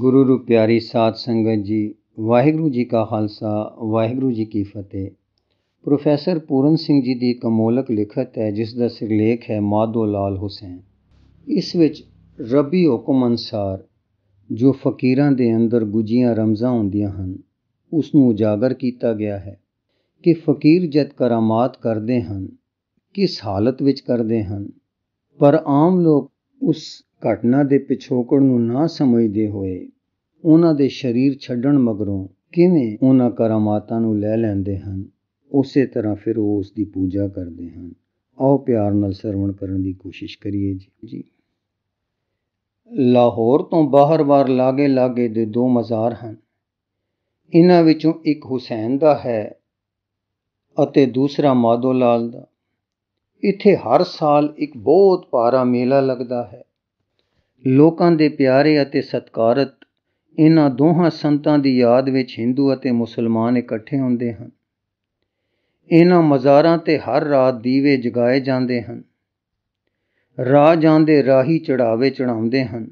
ਗੁਰੂ ਰੂਪਿਆਰੀ ਸਾਧ ਸੰਗਤ ਜੀ ਵਾਹਿਗੁਰੂ ਜੀ ਕਾ ਖਾਲਸਾ ਵਾਹਿਗੁਰੂ ਜੀ ਕੀ ਫਤਿਹ ਪ੍ਰੋਫੈਸਰ ਪੂਰਨ ਸਿੰਘ ਜੀ ਦੀ ਕਮੋਲਕ ਲਿਖਤ ਹੈ ਜਿਸ ਦਾ ਸਿਰਲੇਖ ਹੈ ਮਾਧੋ ਲਾਲ ਹੁਸੈਨ ਇਸ ਵਿੱਚ ਰੱਬੀ ਹੁਕਮ ਅਨਸਾਰ ਜੋ ਫਕੀਰਾਂ ਦੇ ਅੰਦਰ ਗੁਜੀਆਂ ਰਮਜ਼ਾਂ ਹੁੰਦੀਆਂ ਹਨ ਉਸ ਨੂੰ ਉਜਾਗਰ ਕੀਤਾ ਗਿਆ ਹੈ ਕਿ ਫਕੀਰ ਜਦ ਕਰਾਮਾਤ ਕਰਦੇ ਹਨ ਕਿਸ ਹਾਲਤ ਵਿੱਚ ਕਰਦੇ ਹਨ ਪਰ ਆਮ ਲੋਕ ਉਸ ਘਟਨਾ ਦੇ ਪਿਛੋਕੜ ਨੂੰ ਨਾ ਸਮਝਦੇ ਹੋਏ ਉਹਨਾਂ ਦੇ ਸਰੀਰ ਛੱਡਣ ਮਗਰੋਂ ਕਿਵੇਂ ਉਹਨਾਂ ਕਰਾਮਾਤਾਂ ਨੂੰ ਲੈ ਲੈਂਦੇ ਹਨ ਉਸੇ ਤਰ੍ਹਾਂ ਫਿਰ ਉਹ ਉਸ ਦੀ ਪੂਜਾ ਕਰਦੇ ਹਨ ਆਓ ਪਿਆਰ ਨਾਲ ਸਰਵਣ ਕਰਨ ਦੀ ਕੋਸ਼ਿਸ਼ ਕਰੀਏ ਜੀ ਲਾਹੌਰ ਤੋਂ ਬਾਹਰ ਬਾਰ ਲਾਗੇ ਲਾਗੇ ਦੇ ਦੋ ਮਜ਼ਾਰ ਹਨ ਇਹਨਾਂ ਵਿੱਚੋਂ ਇੱਕ ਹੁਸੈਨ ਦਾ ਹੈ ਅਤੇ ਦੂਸਰਾ ਮਾਦੋਲਾਲ ਲਾਲ ਦਾ ਇੱਥੇ ਹਰ ਸਾਲ ਇੱਕ ਬਹੁਤ ਪਾਰਾ ਮੇਲਾ ਲੱਗਦਾ ਹੈ ਲੋਕਾਂ ਦੇ ਪਿਆਰੇ ਅਤੇ ਸਤਕਾਰਤ ਇਹਨਾਂ ਦੋਹਾਂ ਸੰਤਾਂ ਦੀ ਯਾਦ ਵਿੱਚ ਹਿੰਦੂ ਅਤੇ ਮੁਸਲਮਾਨ ਇਕੱਠੇ ਹੁੰਦੇ ਹਨ ਇਹਨਾਂ ਮਜ਼ਾਰਾਂ ਤੇ ਹਰ ਰਾਤ ਦੀਵੇ ਜਗਾਏ ਜਾਂਦੇ ਹਨ ਰਾਹ ਜਾਂਦੇ ਰਾਹੀ ਚੜਾਵੇ ਚੜਾਉਂਦੇ ਹਨ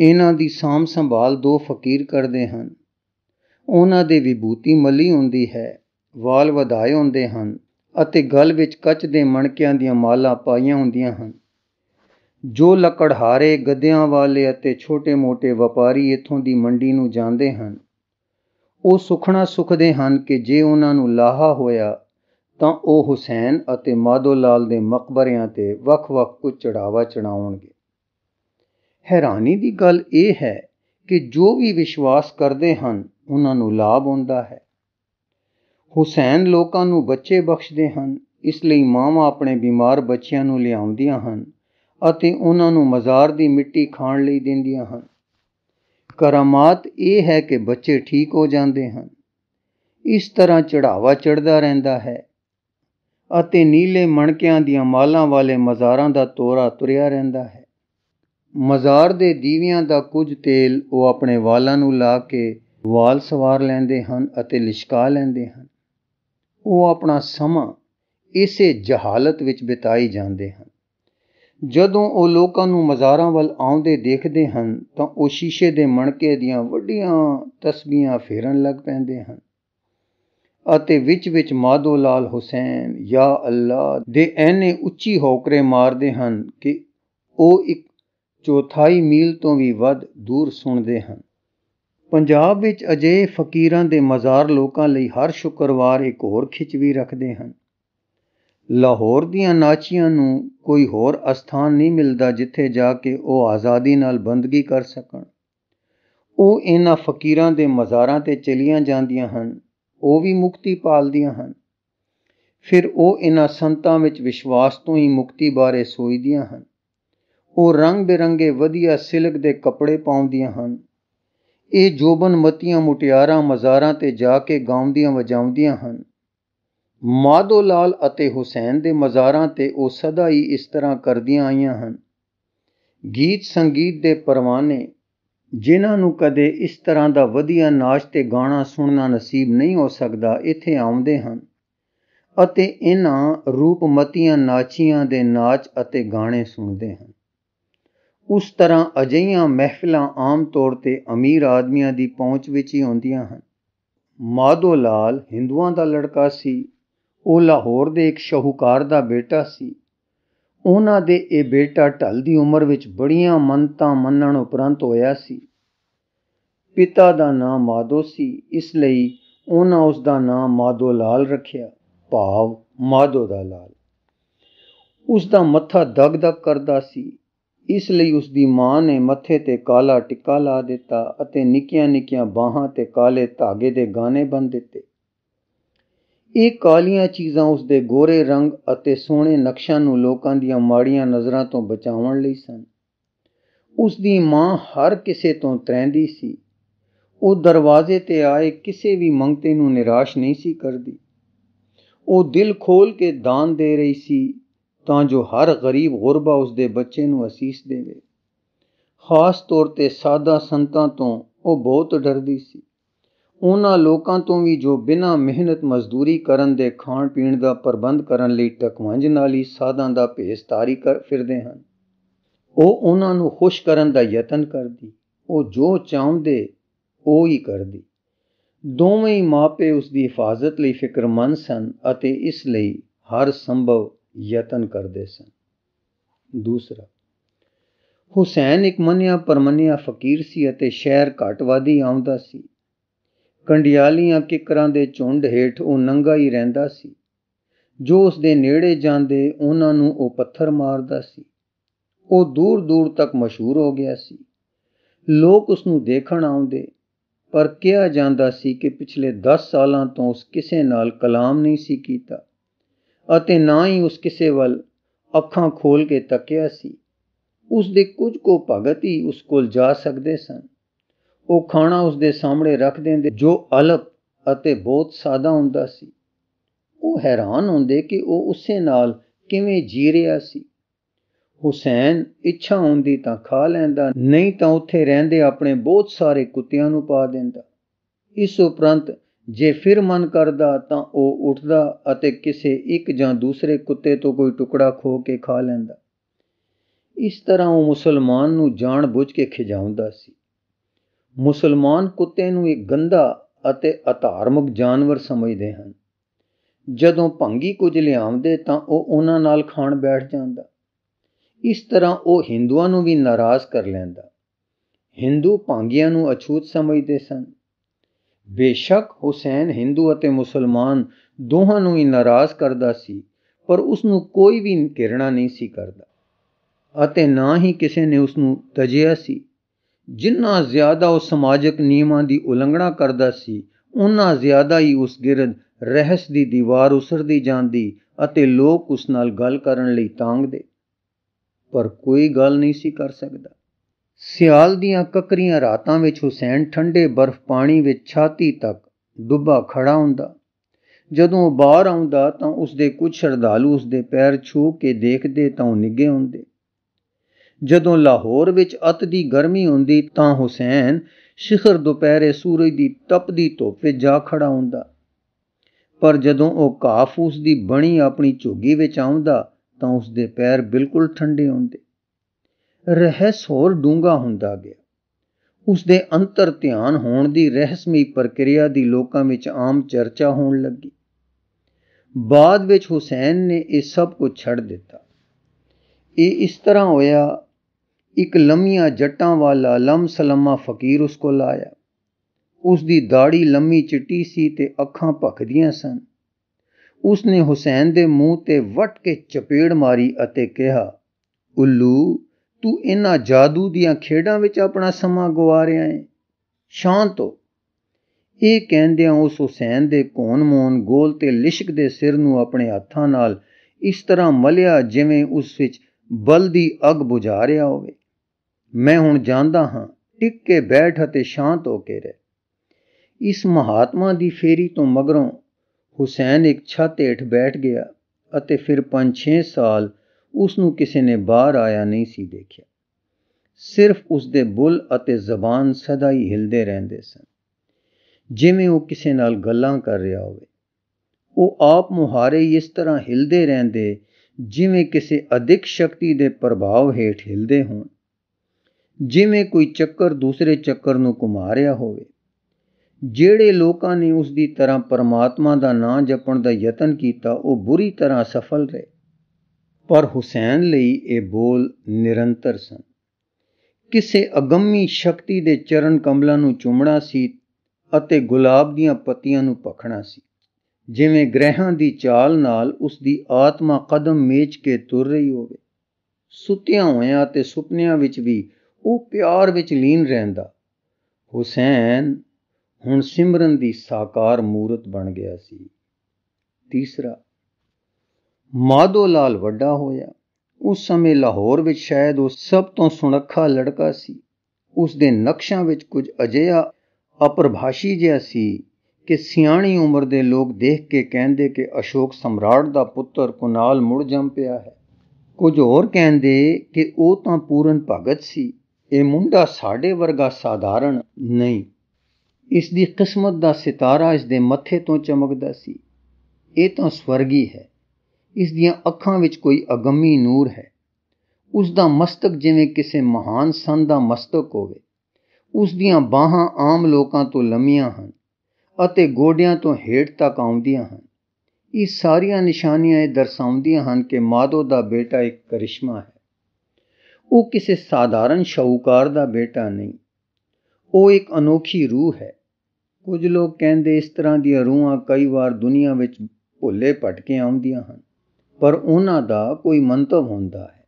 ਇਹਨਾਂ ਦੀ ਸਾਮ ਸੰਭਾਲ ਦੋ ਫਕੀਰ ਕਰਦੇ ਹਨ ਉਹਨਾਂ ਦੇ ਵਿਭੂਤੀ ਮਲੀ ਹੁੰਦੀ ਹੈ ਵਾਲ ਵਧਾਏ ਹੁੰਦੇ ਹਨ ਅਤੇ ਗਲ ਵਿੱਚ ਕੱਚ ਦੇ ਮਣਕਿਆਂ ਦੀਆਂ ਮਾਲਾ ਪਾਈਆਂ ਹੁੰਦੀਆਂ ਹਨ ਜੋ ਲੱਕੜਹਾਰੇ ਗੱਦਿਆਂ ਵਾਲੇ ਅਤੇ ਛੋਟੇ-ਮੋਟੇ ਵਪਾਰੀ ਇੱਥੋਂ ਦੀ ਮੰਡੀ ਨੂੰ ਜਾਂਦੇ ਹਨ ਉਹ ਸੁਖਣਾ ਸੁਖਦੇ ਹਨ ਕਿ ਜੇ ਉਹਨਾਂ ਨੂੰ ਲਾਹਾ ਹੋਇਆ ਤਾਂ ਉਹ ਹੁਸੈਨ ਅਤੇ ਮਾਧੋ ਲਾਲ ਦੇ ਮਕਬਰਿਆਂ ਤੇ ਵੱਖ-ਵੱਖ ਕੁ ਚੜਾਵਾ ਚੜਾਉਣਗੇ ਹੈਰਾਨੀ ਦੀ ਗੱਲ ਇਹ ਹੈ ਕਿ ਜੋ ਵੀ ਵਿਸ਼ਵਾਸ ਕਰਦੇ ਹਨ ਉਹਨਾਂ ਨੂੰ ਲਾਭ ਹੁੰਦਾ ਹੈ ਹੁਸੈਨ ਲੋਕਾਂ ਨੂੰ ਬੱਚੇ ਬਖਸ਼ਦੇ ਹਨ ਇਸ ਲਈ ਮਾਵਾਂ ਆਪਣੇ ਬਿਮਾਰ ਬੱਚਿਆਂ ਨੂੰ ਲਿਆਉਂਦੀਆਂ ਹਨ ਅਤੇ ਉਹਨਾਂ ਨੂੰ ਮਜ਼ਾਰ ਦੀ ਮਿੱਟੀ ਖਾਣ ਲਈ ਦਿੰਦੀਆਂ ਹਨ ਕਰਾਮਾਤ ਇਹ ਹੈ ਕਿ ਬੱਚੇ ਠੀਕ ਹੋ ਜਾਂਦੇ ਹਨ ਇਸ ਤਰ੍ਹਾਂ ਚੜਾਵਾ ਚੜਦਾ ਰਹਿੰਦਾ ਹੈ ਅਤੇ ਨੀਲੇ ਮਣਕਿਆਂ ਦੀਆਂ ਮਾਲਾਂ ਵਾਲੇ ਮਜ਼ਾਰਾਂ ਦਾ ਤੋਰਾ ਤੁਰਿਆ ਰਹਿੰਦਾ ਹੈ ਮਜ਼ਾਰ ਦੇ ਦੀਵਿਆਂ ਦਾ ਕੁਝ ਤੇਲ ਉਹ ਆਪਣੇ ਵਾਲਾਂ ਨੂੰ ਲਾ ਕੇ ਵਾਲ ਸਵਾਰ ਲੈਂਦੇ ਹਨ ਅਤੇ ਲਿਸ਼ਕਾ ਲੈਂਦੇ ਹਨ ਉਹ ਆਪਣਾ ਸਮਾਂ ਇਸੇ ਜਹਾਲਤ ਵਿੱਚ ਬਿਤਾਈ ਜਾਂਦੇ ਹਨ ਜਦੋਂ ਉਹ ਲੋਕਾਂ ਨੂੰ ਮਜ਼ਾਰਾਂ ਵੱਲ ਆਉਂਦੇ ਦੇਖਦੇ ਹਨ ਤਾਂ ਉਹ ਸ਼ੀਸ਼ੇ ਦੇ ਮਣਕੇ ਦੀਆਂ ਵੱਡੀਆਂ ਤਸਬੀਹਾਂ ਫੇਰਨ ਲੱਗ ਪੈਂਦੇ ਹਨ ਅਤੇ ਵਿੱਚ ਵਿੱਚ ਮਾਧੋ ਲਾਲ ਹੁਸੈਨ ਯਾ ਅੱਲਾ ਦੇ ਐਨੇ ਉੱਚੀ ਹੌਕਰੇ ਮਾਰਦੇ ਹਨ ਕਿ ਉਹ ਇੱਕ ਚੌਥਾਈ ਮੀਲ ਤੋਂ ਵੀ ਵੱਧ ਦੂਰ ਸੁਣਦੇ ਹਨ ਪੰਜਾਬ ਵਿੱਚ ਅਜੇ ਫਕੀਰਾਂ ਦੇ ਮਜ਼ਾਰ ਲੋਕਾਂ ਲਈ ਹਰ ਸ਼ੁੱਕਰਵਾਰ ਇੱਕ ਹੋਰ ਖਿੱਚ ਵੀ ਰੱਖਦੇ ਹਨ ਲਾਹੌਰ ਦੀਆਂ ਨਾਚੀਆਂ ਨੂੰ ਕੋਈ ਹੋਰ ਅਸਥਾਨ ਨਹੀਂ ਮਿਲਦਾ ਜਿੱਥੇ ਜਾ ਕੇ ਉਹ ਆਜ਼ਾਦੀ ਨਾਲ ਬੰਦਗੀ ਕਰ ਸਕਣ ਉਹ ਇਹਨਾਂ ਫਕੀਰਾਂ ਦੇ ਮਜ਼ਾਰਾਂ ਤੇ ਚਲੀਆਂ ਜਾਂਦੀਆਂ ਹਨ ਉਹ ਵੀ ਮੁਕਤੀ ਪਾਲਦੀਆਂ ਹਨ ਫਿਰ ਉਹ ਇਹਨਾਂ ਸੰਤਾਂ ਵਿੱਚ ਵਿਸ਼ਵਾਸ ਤੋਂ ਹੀ ਮੁਕਤੀ ਬਾਰੇ ਸੋਚਦੀਆਂ ਹਨ ਉਹ ਰੰਗ ਬਿਰੰਗੇ ਵਧੀਆ ਸਿਲਕ ਦੇ ਕੱਪੜੇ ਪਾਉਂਦੀਆਂ ਹਨ ਇਹ ਜੋਬਨ ਮਤੀਆਂ ਮੁਟਿਆਰਾਂ ਮਜ਼ਾਰਾਂ ਤੇ ਜਾ ਕੇ ਗਾਉਂਦੀਆਂ ਵਜਾਉਂਦੀਆਂ ਹਨ ਮਾਧੋ ਲਾਲ ਅਤੇ ਹੁਸੈਨ ਦੇ ਮਜ਼ਾਰਾਂ ਤੇ ਉਹ ਸਦਾ ਹੀ ਇਸ ਤਰ੍ਹਾਂ ਕਰਦੀਆਂ ਆਈਆਂ ਹਨ ਗੀਤ ਸੰਗੀਤ ਦੇ ਪਰਵਾਨੇ ਜਿਨ੍ਹਾਂ ਨੂੰ ਕਦੇ ਇਸ ਤਰ੍ਹਾਂ ਦਾ ਵਧੀਆ ਨਾਚ ਤੇ ਗਾਣਾ ਸੁਣਨਾ ਨਸੀਬ ਨਹੀਂ ਹੋ ਸਕਦਾ ਇੱਥੇ ਆਉਂਦੇ ਹਨ ਅਤੇ ਇਹਨਾਂ ਰੂਪਮਤੀਆਂ ਨਾਚੀਆਂ ਦੇ ਨਾਚ ਅਤੇ ਗਾਣੇ ਸੁਣਦੇ ਹਨ ਉਸ ਤਰ੍ਹਾਂ ਅਜਈਆਂ ਮਹਿਫਲਾਂ ਆਮ ਤੌਰ ਤੇ ਅਮੀਰ ਆਦਮੀਆਂ ਦੀ ਪਹੁੰਚ ਵਿੱਚ ਹੀ ਹੁੰਦੀਆਂ ਹਨ ਮਾਧੋ ਲਾਲ ਹਿੰਦੂਆਂ ਦਾ ਲੜਕਾ ਸੀ ਉਹ ਲਾਹੌਰ ਦੇ ਇੱਕ ਸ਼ਾਹੂਕਾਰ ਦਾ ਬੇਟਾ ਸੀ ਉਹਨਾਂ ਦੇ ਇਹ ਬੇਟਾ ਢਲ ਦੀ ਉਮਰ ਵਿੱਚ ਬੜੀਆਂ ਮੰਨਤਾਂ ਮੰਨਣ ਉਪਰੰਤ ਹੋਇਆ ਸੀ ਪਿਤਾ ਦਾ ਨਾਮ ਮਾਦੋ ਸੀ ਇਸ ਲਈ ਉਹਨਾਂ ਉਸ ਦਾ ਨਾਮ ਮਾਦੋ ਲਾਲ ਰੱਖਿਆ ਭਾਵ ਮਾਦੋ ਦਾ ਲਾਲ ਉਸ ਦਾ ਮੱਥਾ ਦਗਦਗ ਕਰਦਾ ਸੀ ਇਸ ਲਈ ਉਸ ਦੀ ਮਾਂ ਨੇ ਮੱਥੇ ਤੇ ਕਾਲਾ ਟਿੱਕਾ ਲਾ ਦਿੱਤਾ ਅਤੇ ਨਿੱਕੀਆਂ ਨਿੱਕੀਆਂ ਬਾਹਾਂ ਤੇ ਕਾਲੇ ਧਾਗੇ ਦੇ ਗਾਣੇ ਬੰਨ ਦਿੱਤੇ ਇਹ ਕਾਲੀਆਂ ਚੀਜ਼ਾਂ ਉਸ ਦੇ ਗੋਰੇ ਰੰਗ ਅਤੇ ਸੋਹਣੇ ਨਕਸ਼ਾਂ ਨੂੰ ਲੋਕਾਂ ਦੀਆਂ ਮਾੜੀਆਂ ਨਜ਼ਰਾਂ ਤੋਂ ਬਚਾਉਣ ਲਈ ਸਨ ਉਸ ਦੀ ਮਾਂ ਹਰ ਕਿਸੇ ਤੋਂ ਤਰੰਦੀ ਸੀ ਉਹ ਦਰਵਾਜ਼ੇ ਤੇ ਆਏ ਕਿਸੇ ਵੀ ਮੰਗਤੇ ਨੂੰ ਨਿਰਾਸ਼ ਨਹੀਂ ਸੀ ਕਰਦੀ ਉਹ ਦਿਲ ਖੋਲ ਕੇ ਦਾਨ ਦੇ ਰਹੀ ਸੀ ਤਾਂ ਜੋ ਹਰ ਗਰੀਬ ਗੁਰਬਾ ਉਸ ਦੇ ਬੱਚੇ ਨੂੰ ਅਸੀਸ ਦੇਵੇ ਖਾਸ ਤੌਰ ਤੇ ਸਾਦਾ ਸੰਤਾਂ ਤੋਂ ਉਹ ਬਹੁਤ ਡਰਦੀ ਸੀ ਉਹਨਾਂ ਲੋਕਾਂ ਤੋਂ ਵੀ ਜੋ ਬਿਨਾਂ ਮਿਹਨਤ ਮਜ਼ਦੂਰੀ ਕਰਨ ਦੇ ਖਾਣ ਪੀਣ ਦਾ ਪ੍ਰਬੰਧ ਕਰਨ ਲਈ ਟਕਵੰਜ ਨਾਲ ਹੀ ਸਾਧਾਂ ਦਾ ਭੇਸ ਤਾਰੀ ਕਰ ਫਿਰਦੇ ਹਨ ਉਹ ਉਹਨਾਂ ਨੂੰ ਖੁਸ਼ ਕਰਨ ਦਾ ਯਤਨ ਕਰਦੀ ਉਹ ਜੋ ਚਾਹੁੰਦੇ ਉਹ ਹੀ ਕਰਦੀ ਦੋਵੇਂ ਹੀ ਮਾਪੇ ਉਸ ਦੀ ਹਿਫਾਜ਼ਤ ਲਈ ਫਿਕਰਮੰਦ ਸਨ ਅਤੇ ਇਸ ਲਈ ਹਰ ਸੰਭਵ ਯਤਨ ਕਰਦੇ ਸਨ ਦੂਸਰਾ ਹੁਸੈਨ ਇੱਕ ਮੰਨਿਆ ਪਰਮੰਨਿਆ ਫਕੀਰ ਸੀ ਅਤੇ ਸ਼ਹਿਰ ਘਟਵਾਦੀ ਆਉਂਦਾ ਸੀ ਕੰਡਿਆਲੀਆਂ ਕਿਕਰਾਂ ਦੇ ਝੁੰਡ ਹੇਠ ਉਹ ਨੰਗਾ ਹੀ ਰਹਿੰਦਾ ਸੀ ਜੋ ਉਸ ਦੇ ਨੇੜੇ ਜਾਂਦੇ ਉਹਨਾਂ ਨੂੰ ਉਹ ਪੱਥਰ ਮਾਰਦਾ ਸੀ ਉਹ ਦੂਰ ਦੂਰ ਤੱਕ ਮਸ਼ਹੂਰ ਹੋ ਗਿਆ ਸੀ ਲੋਕ ਉਸ ਨੂੰ ਦੇਖਣ ਆਉਂਦੇ ਪਰ ਕਿਹਾ ਜਾਂਦਾ ਸੀ ਕਿ ਪਿਛਲੇ 10 ਸਾਲਾਂ ਤੋਂ ਉਸ ਕਿਸੇ ਨਾਲ ਕਲਾਮ ਨਹੀਂ ਸੀ ਕੀਤਾ ਅਤੇ ਨਾ ਹੀ ਉਸ ਕਿਸੇ ਵੱਲ ਅੱਖਾਂ ਖੋਲ ਕੇ ਤੱਕਿਆ ਸੀ ਉਸ ਦੇ ਕੁਝ ਕੋ ਭਗਤ ਹੀ ਉਸ ਕੋਲ ਜਾ ਸਕਦੇ ਸਨ ਉਹ ਖਾਣਾ ਉਸ ਦੇ ਸਾਹਮਣੇ ਰੱਖ ਦਿੰਦੇ ਜੋ ਅਲਪ ਅਤੇ ਬਹੁਤ ਸਾਦਾ ਹੁੰਦਾ ਸੀ ਉਹ ਹੈਰਾਨ ਹੁੰਦੇ ਕਿ ਉਹ ਉਸੇ ਨਾਲ ਕਿਵੇਂ ਜੀ ਰਿਹਾ ਸੀ ਹੁਸੈਨ ਇੱਛਾ ਹੁੰਦੀ ਤਾਂ ਖਾ ਲੈਂਦਾ ਨਹੀਂ ਤਾਂ ਉੱਥੇ ਰਹਿੰਦੇ ਆਪਣੇ ਬਹੁਤ ਸਾਰੇ ਕੁੱਤਿਆਂ ਨੂੰ ਪਾ ਦਿੰਦਾ ਇਸ ਉਪਰੰਤ ਜੇ ਫਿਰ ਮਨ ਕਰਦਾ ਤਾਂ ਉਹ ਉੱਠਦਾ ਅਤੇ ਕਿਸੇ ਇੱਕ ਜਾਂ ਦੂਸਰੇ ਕੁੱਤੇ ਤੋਂ ਕੋਈ ਟੁਕੜਾ ਖੋ ਕੇ ਖਾ ਲੈਂਦਾ ਇਸ ਤਰ੍ਹਾਂ ਉਹ ਮੁਸਲਮਾਨ ਨੂੰ ਜਾਣ ਬੁੱਝ ਕੇ ਖਿਜਾਉਂਦਾ ਸੀ ਮੁਸਲਮਾਨ ਕੁੱਤੇ ਨੂੰ ਇੱਕ ਗੰਦਾ ਅਤੇ ਅਧਾਰਮਿਕ ਜਾਨਵਰ ਸਮਝਦੇ ਹਨ ਜਦੋਂ ਭੰਗੀ ਕੁਝ ਲਿਆਉਂਦੇ ਤਾਂ ਉਹ ਉਹਨਾਂ ਨਾਲ ਖਾਣ ਬੈਠ ਜਾਂਦਾ ਇਸ ਤਰ੍ਹਾਂ ਉਹ ਹਿੰਦੂਆਂ ਨੂੰ ਵੀ ਨਾਰਾਜ਼ ਕਰ ਲੈਂਦਾ ਹਿੰਦੂ ਭਾਂਗੀਆਂ ਨੂੰ ਅਛੂਤ ਸਮਝਦੇ ਸਨ ਬੇਸ਼ੱਕ ਹੁਸੈਨ ਹਿੰਦੂ ਅਤੇ ਮੁਸਲਮਾਨ ਦੋਹਾਂ ਨੂੰ ਹੀ ਨਾਰਾਜ਼ ਕਰਦਾ ਸੀ ਪਰ ਉਸ ਨੂੰ ਕੋਈ ਵੀ ਕਿਰਣਾ ਨਹੀਂ ਸੀ ਕਰਦਾ ਅਤੇ ਨਾ ਹੀ ਕਿਸੇ ਨੇ ਉਸ ਨੂੰ ਤਜਿਆ ਸੀ ਜਿੰਨਾ ਜ਼ਿਆਦਾ ਉਹ ਸਮਾਜਿਕ ਨਿਯਮਾਂ ਦੀ ਉਲੰਘਣਾ ਕਰਦਾ ਸੀ ਉਨਾ ਜ਼ਿਆਦਾ ਹੀ ਉਸ ਗਿਰਦ ਰਹਿਸ ਦੀ ਦੀਵਾਰ ਉਸਰਦੀ ਜਾਂਦੀ ਅਤੇ ਲੋਕ ਉਸ ਨਾਲ ਗੱਲ ਕਰਨ ਲਈ ਤਾਂਗਦੇ ਪਰ ਕੋਈ ਗੱਲ ਨਹੀਂ ਸੀ ਕਰ ਸਕਦਾ ਸਿਆਲ ਦੀਆਂ ਕਕਰੀਆਂ ਰਾਤਾਂ ਵਿੱਚ ਹੁਸੈਨ ਠੰਡੇ ਬਰਫ਼ ਪਾਣੀ ਵਿੱਚ ਛਾਤੀ ਤੱਕ ਡੁੱਬਾ ਖੜਾ ਹੁੰਦਾ ਜਦੋਂ ਉਹ ਬਾਹਰ ਆਉਂਦਾ ਤਾਂ ਉਸ ਦੇ ਕੁਝ ਸ਼ਰਧਾਲੂ ਉਸ ਦੇ ਪੈਰ ਛੂ ਕੇ ਦੇਖਦੇ ਤਾਂ ਉਹ ਨਿੱਗੇ ਹੁੰਦੇ ਜਦੋਂ ਲਾਹੌਰ ਵਿੱਚ ਅਤ ਦੀ ਗਰਮੀ ਹੁੰਦੀ ਤਾਂ ਹੁਸੈਨ ਸਿਖਰ ਦੁਪਹਿਰੇ ਸੂਰਜ ਦੀ ਤਪਦੀ ਧੁੱਪ ਵਿੱਚ ਜਾ ਖੜਾ ਹੁੰਦਾ ਪਰ ਜਦੋਂ ਉਹ ਕਾਫੂਸ ਦੀ ਬਣੀ ਆਪਣੀ ਝੋਗੀ ਵਿੱਚ ਆਉਂਦਾ ਤਾਂ ਉਸ ਦੇ ਪੈਰ ਬਿਲਕੁਲ ਠੰਡੇ ਹੁੰਦੇ ਰਹਿਸ ਹੋਰ ਡੂੰਗਾ ਹੁੰਦਾ ਗਿਆ ਉਸ ਦੇ ਅੰਤਰ ਧਿਆਨ ਹੋਣ ਦੀ ਰਹੱਸਮਈ ਪ੍ਰਕਿਰਿਆ ਦੀ ਲੋਕਾਂ ਵਿੱਚ ਆਮ ਚਰਚਾ ਹੋਣ ਲੱਗੀ ਬਾਅਦ ਵਿੱਚ ਹੁਸੈਨ ਨੇ ਇਹ ਸਭ ਕੁਝ ਛੱਡ ਦਿੱਤਾ ਇਹ ਇਸ ਤਰ੍ਹਾਂ ਹੋਇਆ ਇੱਕ ਲੰਮੀਆਂ ਜੱਟਾਂ ਵਾਲਾ ਲਮਸਲਮਾ ਫਕੀਰ ਉਸ ਕੋਲ ਆਇਆ ਉਸ ਦੀ ਦਾੜੀ ਲੰਮੀ ਚਿੱਟੀ ਸੀ ਤੇ ਅੱਖਾਂ ਭਖਦੀਆਂ ਸਨ ਉਸ ਨੇ ਹੁਸੈਨ ਦੇ ਮੂੰਹ ਤੇ ਵਟ ਕੇ ਚਪੇੜ ਮਾਰੀ ਅਤੇ ਕਿਹਾ ਉੱਲੂ ਤੂੰ ਇਹਨਾਂ ਜਾਦੂ ਦੀਆਂ ਖੇਡਾਂ ਵਿੱਚ ਆਪਣਾ ਸਮਾਂ ਗਵਾ ਰਿਹਾ ਹੈ ਸ਼ਾਂਤ ਹੋ ਇਹ ਕਹਿੰਦਿਆਂ ਉਸ ਹੁਸੈਨ ਦੇ ਕੋਨ-ਮੋਨ ਗੋਲ ਤੇ ਲਿਸ਼ਕ ਦੇ ਸਿਰ ਨੂੰ ਆਪਣੇ ਹੱਥਾਂ ਨਾਲ ਇਸ ਤਰ੍ਹਾਂ ਮਲਿਆ ਜਿਵੇਂ ਉਸ ਵਿੱਚ ਬਲ ਦੀ ਅਗ ਬੁਝਾ ਰਿਹਾ ਹੋਵੇ ਮੈਂ ਹੁਣ ਜਾਣਦਾ ਹਾਂ ਟਿਕ ਕੇ ਬੈਠ ਅਤੇ ਸ਼ਾਂਤ ਹੋ ਕੇ ਰਹਿ ਇਸ ਮਹਾਤਮਾ ਦੀ ਫੇਰੀ ਤੋਂ ਮਗਰੋਂ ਹੁਸੈਨ ਇੱਕ ਛੱਤ ਹੇਠ ਬੈਠ ਗਿਆ ਅਤੇ ਫਿਰ 5-6 ਸਾਲ ਉਸ ਨੂੰ ਕਿਸੇ ਨੇ ਬਾਹਰ ਆਇਆ ਨਹੀਂ ਸੀ ਦੇਖਿਆ ਸਿਰਫ ਉਸ ਦੇ ਬੁੱਲ ਅਤੇ ਜ਼ਬਾਨ ਸਦਾ ਹੀ ਹਿਲਦੇ ਰਹਿੰਦੇ ਸਨ ਜਿਵੇਂ ਉਹ ਕਿਸੇ ਨਾਲ ਗੱਲਾਂ ਕਰ ਰਿਹਾ ਹੋਵੇ ਉਹ ਆਪ ਮੁਹਾਰੇ ਇਸ ਤਰ੍ਹਾਂ ਹਿਲਦੇ ਰਹਿੰਦੇ ਜਿਵੇਂ ਕਿਸੇ ਅਧਿਕ ਸ਼ਕਤੀ ਦੇ ਪ੍ਰਭਾਵ ਹੇਠ ਹਿਲਦੇ ਹੋਣ ਜਿਵੇਂ ਕੋਈ ਚੱਕਰ ਦੂਸਰੇ ਚੱਕਰ ਨੂੰ ਘੁਮਾ ਰਿਹਾ ਹੋਵੇ ਜਿਹੜੇ ਲੋਕਾਂ ਨੇ ਉਸ ਦੀ ਤਰ੍ਹਾਂ ਪਰਮਾਤਮਾ ਦਾ ਨਾਮ ਜਪਣ ਦਾ ਯਤਨ ਕੀਤਾ ਉਹ ਬੁਰੀ ਤਰ੍ਹਾਂ ਸਫਲ ਰਹੇ ਪਰ ਹੁਸੈਨ ਲਈ ਇਹ ਬੋਲ ਨਿਰੰਤਰ ਸਨ ਕਿਸੇ ਅਗੰਮੀ ਸ਼ਕਤੀ ਦੇ ਚਰਨ ਕਮਲਾਂ ਨੂੰ ਚੁੰਮਣਾ ਸੀ ਅਤੇ ਗੁਲਾਬ ਦੀਆਂ ਪੱਤੀਆਂ ਨੂੰ ਪਖਣਾ ਸੀ ਜਿਵੇਂ ਗ੍ਰਹਿਾਂ ਦੀ ਚਾਲ ਨਾਲ ਉਸ ਦੀ ਆਤਮਾ ਕਦਮ ਮੇਚ ਕੇ ਤੁਰ ਰਹੀ ਹੋਵੇ ਸੁੱਤਿਆਂ ਹੋਇਆਂ ਤੇ ਸੁਪਨਿਆਂ ਵਿੱਚ ਵੀ ਉਹ ਪਿਆਰ ਵਿੱਚ ਲੀਨ ਰਹਿੰਦਾ ਹੁਸੈਨ ਹੁਣ ਸਿਮਰਨ ਦੀ ਸਾਕਾਰ ਮੂਰਤ ਬਣ ਗਿਆ ਸੀ ਤੀਸਰਾ ਮਾਦੋ ਲਾਲ ਵੱਡਾ ਹੋਇਆ ਉਸ ਸਮੇਂ ਲਾਹੌਰ ਵਿੱਚ ਸ਼ਾਇਦ ਉਹ ਸਭ ਤੋਂ ਸੁਨੱਖਾ ਲੜਕਾ ਸੀ ਉਸ ਦੇ ਨਕਸ਼ਾਂ ਵਿੱਚ ਕੁਝ ਅਜਿਹਾ ਅਪਰਭਾਸ਼ੀ ਜਿਹਾ ਸੀ ਕਿ ਸਿਆਣੀ ਉਮਰ ਦੇ ਲੋਕ ਦੇਖ ਕੇ ਕਹਿੰਦੇ ਕਿ ਅਸ਼ੋਕ ਸਮਰਾਟ ਦਾ ਪੁੱਤਰ ਕੁਨਾਲ ਮੁੜ ਜੰਮ ਪਿਆ ਹੈ ਕੁਝ ਹੋਰ ਕਹਿੰਦੇ ਕਿ ਉਹ ਤਾਂ ਪੂਰਨ ਭਗਤ ਸੀ ਇਹ ਮੁੰਡਾ ਸਾਡੇ ਵਰਗਾ ਸਾਧਾਰਨ ਨਹੀਂ ਇਸ ਦੀ ਕਿਸਮਤ ਦਾ ਸਿਤਾਰਾ ਇਸ ਦੇ ਮੱਥੇ ਤੋਂ ਚਮਕਦਾ ਸੀ ਇਹ ਤਾਂ ਸਵਰਗੀ ਹੈ ਇਸ ਦੀਆਂ ਅੱਖਾਂ ਵਿੱਚ ਕੋਈ ਅਗੰਮੀ ਨੂਰ ਹੈ ਉਸ ਦਾ ਮਸਤਕ ਜਿਵੇਂ ਕਿਸੇ ਮਹਾਨ ਸੰਤ ਦਾ ਮਸਤਕ ਹੋਵੇ ਉਸ ਦੀਆਂ ਬਾਹਾਂ ਆਮ ਲੋਕਾਂ ਤੋਂ ਲੰਮੀਆਂ ਹਨ ਅਤੇ ਗੋਡਿਆਂ ਤੋਂ ਹੇਠ ਤੱਕ ਆਉਂਦੀਆਂ ਹਨ ਇਹ ਸਾਰੀਆਂ ਨਿਸ਼ਾਨੀਆਂ ਇਹ ਦਰਸਾਉਂਦੀਆਂ ਹਨ ਕਿ ਮਾਦੋ ਦਾ ਬੇਟਾ ਇੱਕ ਕਰਿਸ਼ਮਾ ਹੈ ਉਹ ਕਿਸੇ ਸਾਧਾਰਨ ਸ਼ੌਕਾਰ ਦਾ ਬੇਟਾ ਨਹੀਂ ਉਹ ਇੱਕ ਅਨੋਖੀ ਰੂਹ ਹੈ ਕੁਝ ਲੋਕ ਕਹਿੰਦੇ ਇਸ ਤਰ੍ਹਾਂ ਦੀਆਂ ਰੂਹਾਂ ਕਈ ਵਾਰ ਦੁਨੀਆ ਵਿੱਚ ਭੁੱਲੇ ਭਟਕੇ ਆਉਂਦੀਆਂ ਹਨ ਪਰ ਉਹਨਾਂ ਦਾ ਕੋਈ ਮੰਤਵ ਹੁੰਦਾ ਹੈ